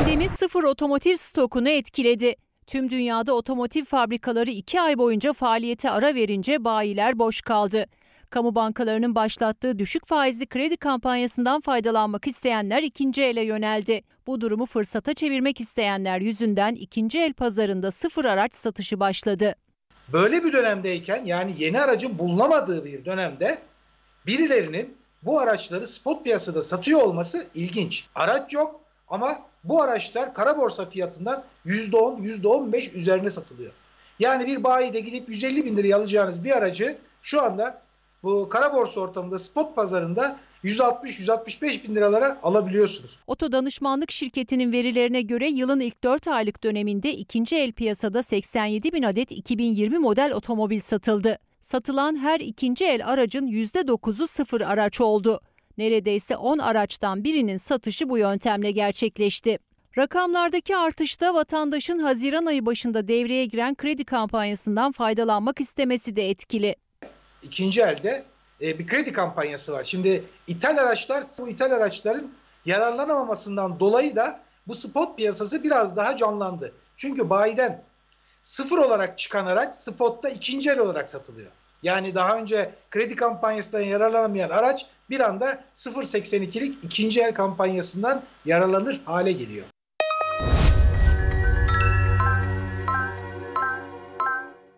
Pandemi sıfır otomotiv stokunu etkiledi. Tüm dünyada otomotiv fabrikaları iki ay boyunca faaliyete ara verince bayiler boş kaldı. Kamu bankalarının başlattığı düşük faizli kredi kampanyasından faydalanmak isteyenler ikinci ele yöneldi. Bu durumu fırsata çevirmek isteyenler yüzünden ikinci el pazarında sıfır araç satışı başladı. Böyle bir dönemdeyken yani yeni aracın bulunamadığı bir dönemde birilerinin bu araçları spot piyasada satıyor olması ilginç. Araç yok, ama bu araçlar kara borsa fiyatından %10, %15 üzerine satılıyor. Yani bir bayide gidip 150 bin liraya alacağınız bir aracı şu anda bu kara borsa ortamında spot pazarında 160-165 bin liralara alabiliyorsunuz. Oto danışmanlık şirketinin verilerine göre yılın ilk 4 aylık döneminde ikinci el piyasada 87 bin adet 2020 model otomobil satıldı. Satılan her ikinci el aracın %9'u sıfır araç oldu. Neredeyse 10 araçtan birinin satışı bu yöntemle gerçekleşti. Rakamlardaki artışta vatandaşın Haziran ayı başında devreye giren kredi kampanyasından faydalanmak istemesi de etkili. İkinci elde e, bir kredi kampanyası var. Şimdi ithal araçlar bu ithal araçların yararlanamamasından dolayı da bu spot piyasası biraz daha canlandı. Çünkü bayiden sıfır olarak çıkan araç spotta ikinci el olarak satılıyor. Yani daha önce kredi kampanyasından yararlanamayan araç bir anda 0.82'lik ikinci el kampanyasından yararlanır hale geliyor.